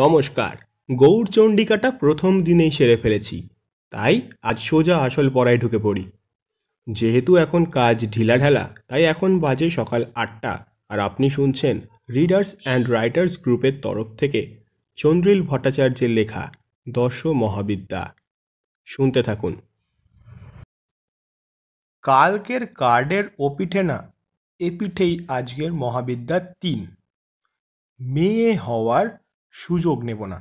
নমস্কার গৌরচণ্ডিকাটা প্রথম দিনেই সেরে ফেলেছি তাই আজ সোজা আসল পড়ায় ঢুকে পড়ি যেহেতু এখন কাজ ঢিলাঢালা তাই এখন বাজে সকাল আটটা আর আপনি শুনছেন রিডার্স অ্যান্ড রাইটার্স গ্রুপের তরফ থেকে চন্দ্রিল ভট্টাচার্যের লেখা দশ মহাবিদ্যা শুনতে থাকুন কালকের কার্ডের ওপিঠে না এপিঠেই আজকের মহাবিদ্যা তিন মেয়ে হওয়ার সুযোগ নেব না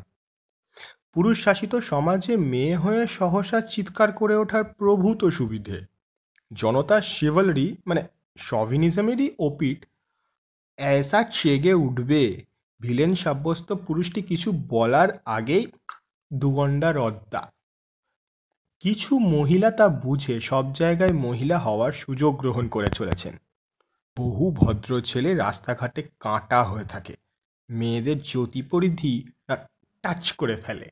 পুরুষ শাসিত সমাজে মেয়ে হয়ে সহসা চিৎকার করে ওঠার প্রভূত সুবিধে জনতা শিভলরি মানে সভিনিজমেরই ওপিট অ্যাসা চেগে উঠবে ভিলেন সাব্যস্ত পুরুষটি কিছু বলার আগেই দুগণ্ডা রদ্দা কিছু মহিলা তা বুঝে সব জায়গায় মহিলা হওয়ার সুযোগ গ্রহণ করে চলেছেন বহু ভদ্র ছেলে রাস্তাঘাটে কাঁটা হয়ে থাকে মেয়েদের জ্যোতি পরিধি টাচ করে ফেলে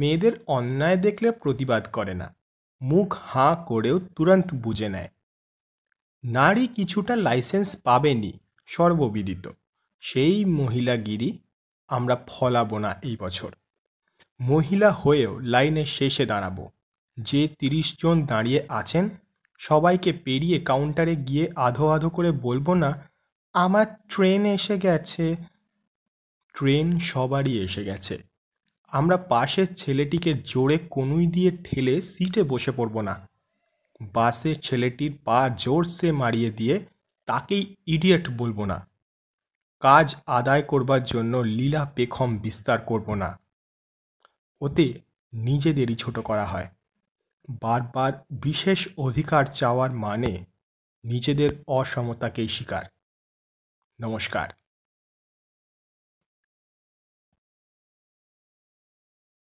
মেয়েদের অন্যায় দেখলে প্রতিবাদ করে না মুখ হাঁ করেও তুরন্ত বুঝে নেয় নারী কিছুটা লাইসেন্স পাবেনি সর্ববিদিত সেই মহিলাগিরি আমরা ফলাবো না এই বছর মহিলা হয়েও লাইনের শেষে দাঁড়াবো যে তিরিশ জন দাঁড়িয়ে আছেন সবাইকে পেরিয়ে কাউন্টারে গিয়ে আধো আধো করে বলবো না আমার ট্রেন এসে গেছে ট্রেন সবারই এসে গেছে আমরা পাশের ছেলেটিকে জোরে কনুই দিয়ে ঠেলে সিটে বসে পড়ব না বাসে ছেলেটির পা জোরসে মারিয়ে দিয়ে তাকেই ইডিয়েট বলবো না কাজ আদায় করবার জন্য লীলা পেখম বিস্তার করব না ওতে নিজেদেরই ছোট করা হয় বারবার বিশেষ অধিকার চাওয়ার মানে নিজেদের অসমতাকেই শিকার নমস্কার